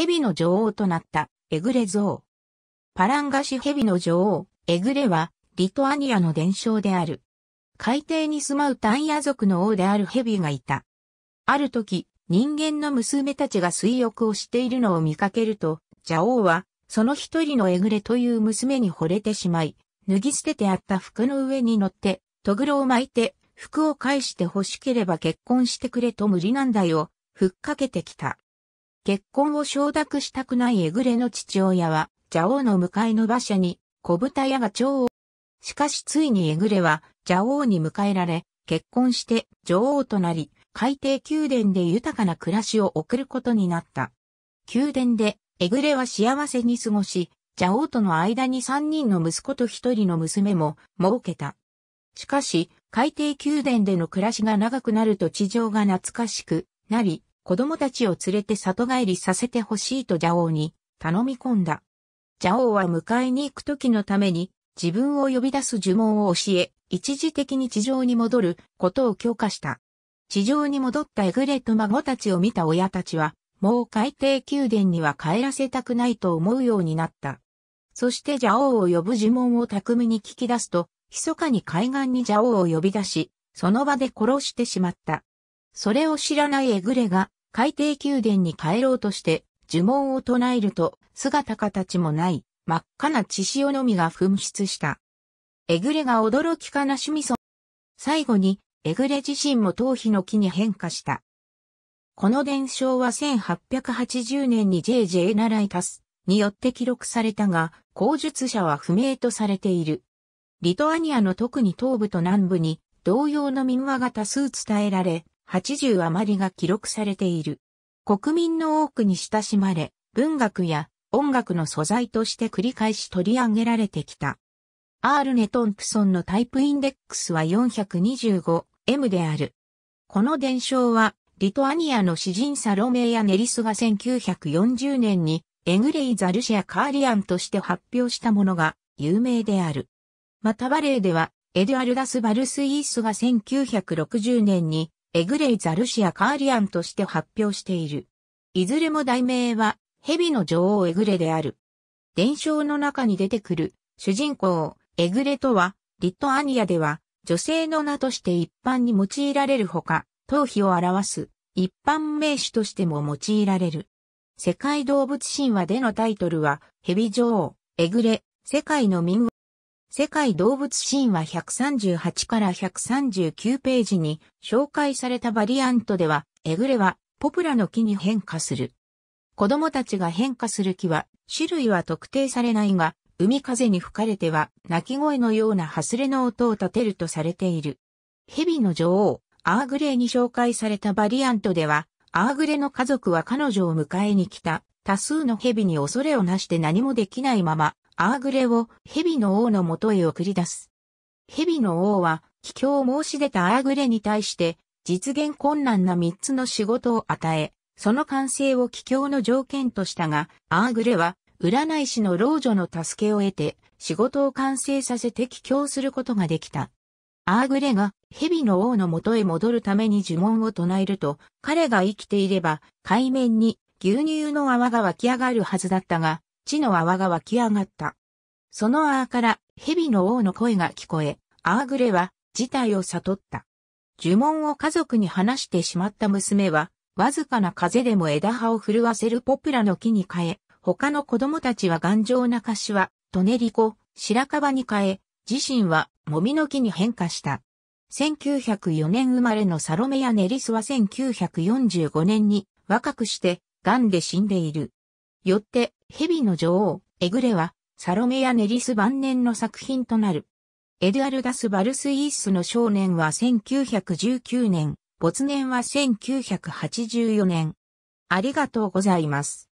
蛇の女王となったエグレ像。パランガシ蛇の女王、エグレはリトアニアの伝承である。海底に住まうタンヤ族の王である蛇がいた。ある時、人間の娘たちが水浴をしているのを見かけると、蛇王は、その一人のエグレという娘に惚れてしまい、脱ぎ捨ててあった服の上に乗って、トグロを巻いて、服を返して欲しければ結婚してくれと無理難題を、ふっかけてきた。結婚を承諾したくないエグレの父親は、蛇王の向かいの馬車に、小豚屋が長を。しかしついにエグレは、蛇王に迎えられ、結婚して女王となり、海底宮殿で豊かな暮らしを送ることになった。宮殿で、エグレは幸せに過ごし、蛇王との間に3人の息子と1人の娘も設けた。しかし、海底宮殿での暮らしが長くなると地上が懐かしくなり、子供たちを連れて里帰りさせてほしいと蛇王に頼み込んだ。蛇王は迎えに行く時のために自分を呼び出す呪文を教え、一時的に地上に戻ることを強化した。地上に戻ったエグレと孫たちを見た親たちは、もう海底宮殿には帰らせたくないと思うようになった。そして蛇王を呼ぶ呪文を巧みに聞き出すと、密かに海岸に蛇王を呼び出し、その場で殺してしまった。それを知らないエグレが海底宮殿に帰ろうとして、呪文を唱えると、姿形もない、真っ赤な血潮のみが噴出した。えぐれが驚き悲しみそう。最後に、えぐれ自身も頭皮の木に変化した。この伝承は1880年に JJ ナライタスによって記録されたが、口述者は不明とされている。リトアニアの特に東部と南部に同様の民話が多数伝えられ、80余りが記録されている。国民の多くに親しまれ、文学や音楽の素材として繰り返し取り上げられてきた。アールネ・トンプソンのタイプインデックスは 425M である。この伝承は、リトアニアの詩人サロメイア・ネリスが1940年にエグレイ・ザルシア・カーリアンとして発表したものが有名である。またバレエでは、エドアルダス・バルスイースが1960年にエグレイ・ザルシア・カーリアンとして発表している。いずれも題名は、蛇の女王エグレである。伝承の中に出てくる、主人公、エグレとは、リトアニアでは、女性の名として一般に用いられるほか、頭皮を表す、一般名詞としても用いられる。世界動物神話でのタイトルは、蛇女王、エグレ、世界の民話世界動物シーンは138から139ページに紹介されたバリアントでは、エグレはポプラの木に変化する。子供たちが変化する木は、種類は特定されないが、海風に吹かれては、鳴き声のようなハスレの音を立てるとされている。蛇の女王、アーグレーに紹介されたバリアントでは、アーグレの家族は彼女を迎えに来た、多数の蛇に恐れをなして何もできないまま、アーグレを蛇の王のもとへ送り出す。蛇の王は、帰郷を申し出たアーグレに対して、実現困難な三つの仕事を与え、その完成を帰郷の条件としたが、アーグレは、占い師の老女の助けを得て、仕事を完成させて帰郷することができた。アーグレが蛇の王の元へ戻るために呪文を唱えると、彼が生きていれば海面に牛乳の泡が湧き上がるはずだったが、地の泡が湧き上がった。その泡から蛇の王の声が聞こえ、アーグレは事態を悟った。呪文を家族に話してしまった娘は、わずかな風でも枝葉を震わせるポプラの木に変え、他の子供たちは頑丈な柏、トネリコ、白樺に変え、自身はもみの木に変化した。1904年生まれのサロメやネリスは1945年に若くして癌で死んでいる。よって蛇の女王、エグレは、サロメやネリス晩年の作品となる。エドアルダス・バルスイースの少年は1919年、没年は1984年。ありがとうございます。